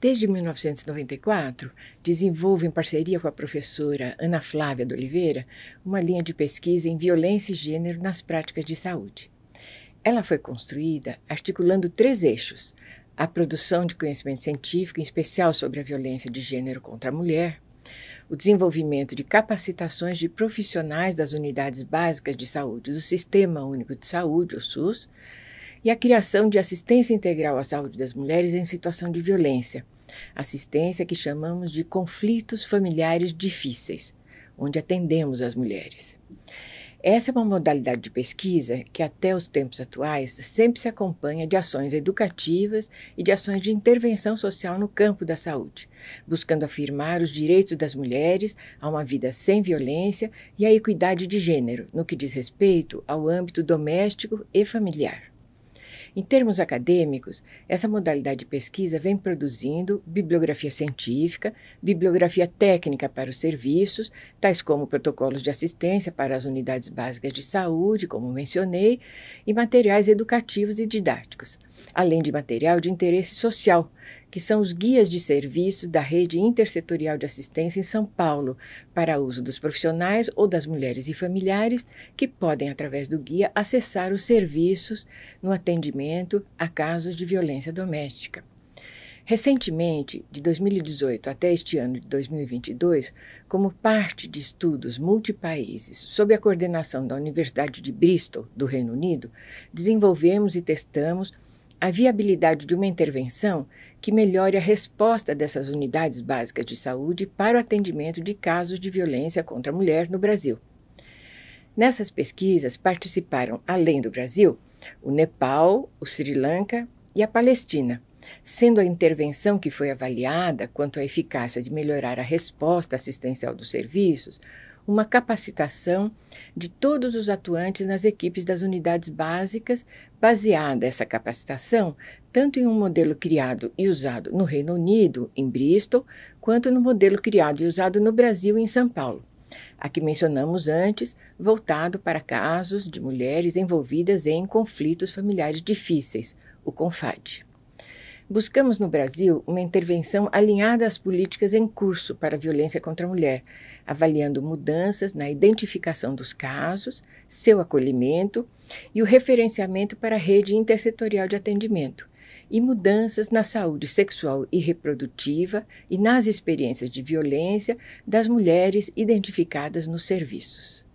Desde 1994, desenvolve em parceria com a professora Ana Flávia de Oliveira uma linha de pesquisa em violência e gênero nas práticas de saúde. Ela foi construída articulando três eixos: a produção de conhecimento científico, em especial sobre a violência de gênero contra a mulher, o desenvolvimento de capacitações de profissionais das unidades básicas de saúde do Sistema Único de Saúde, o SUS, e a criação de assistência integral à saúde das mulheres em situação de violência, assistência que chamamos de conflitos familiares difíceis, onde atendemos as mulheres. Essa é uma modalidade de pesquisa que, até os tempos atuais, sempre se acompanha de ações educativas e de ações de intervenção social no campo da saúde, buscando afirmar os direitos das mulheres a uma vida sem violência e a equidade de gênero no que diz respeito ao âmbito doméstico e familiar. Em termos acadêmicos, essa modalidade de pesquisa vem produzindo bibliografia científica, bibliografia técnica para os serviços, tais como protocolos de assistência para as unidades básicas de saúde, como mencionei, e materiais educativos e didáticos, além de material de interesse social, que são os guias de serviço da Rede Intersetorial de Assistência em São Paulo, para uso dos profissionais ou das mulheres e familiares que podem, através do guia, acessar os serviços no atendimento a casos de violência doméstica. Recentemente, de 2018 até este ano de 2022, como parte de estudos multipaíses sob a coordenação da Universidade de Bristol, do Reino Unido, desenvolvemos e testamos a viabilidade de uma intervenção que melhore a resposta dessas unidades básicas de saúde para o atendimento de casos de violência contra a mulher no Brasil. Nessas pesquisas participaram, além do Brasil, o Nepal, o Sri Lanka e a Palestina, sendo a intervenção que foi avaliada quanto à eficácia de melhorar a resposta assistencial dos serviços uma capacitação de todos os atuantes nas equipes das unidades básicas, baseada essa capacitação tanto em um modelo criado e usado no Reino Unido, em Bristol, quanto no modelo criado e usado no Brasil, em São Paulo. A que mencionamos antes, voltado para casos de mulheres envolvidas em conflitos familiares difíceis, o CONFAD. Buscamos no Brasil uma intervenção alinhada às políticas em curso para a violência contra a mulher, avaliando mudanças na identificação dos casos, seu acolhimento e o referenciamento para a rede intersetorial de atendimento, e mudanças na saúde sexual e reprodutiva e nas experiências de violência das mulheres identificadas nos serviços.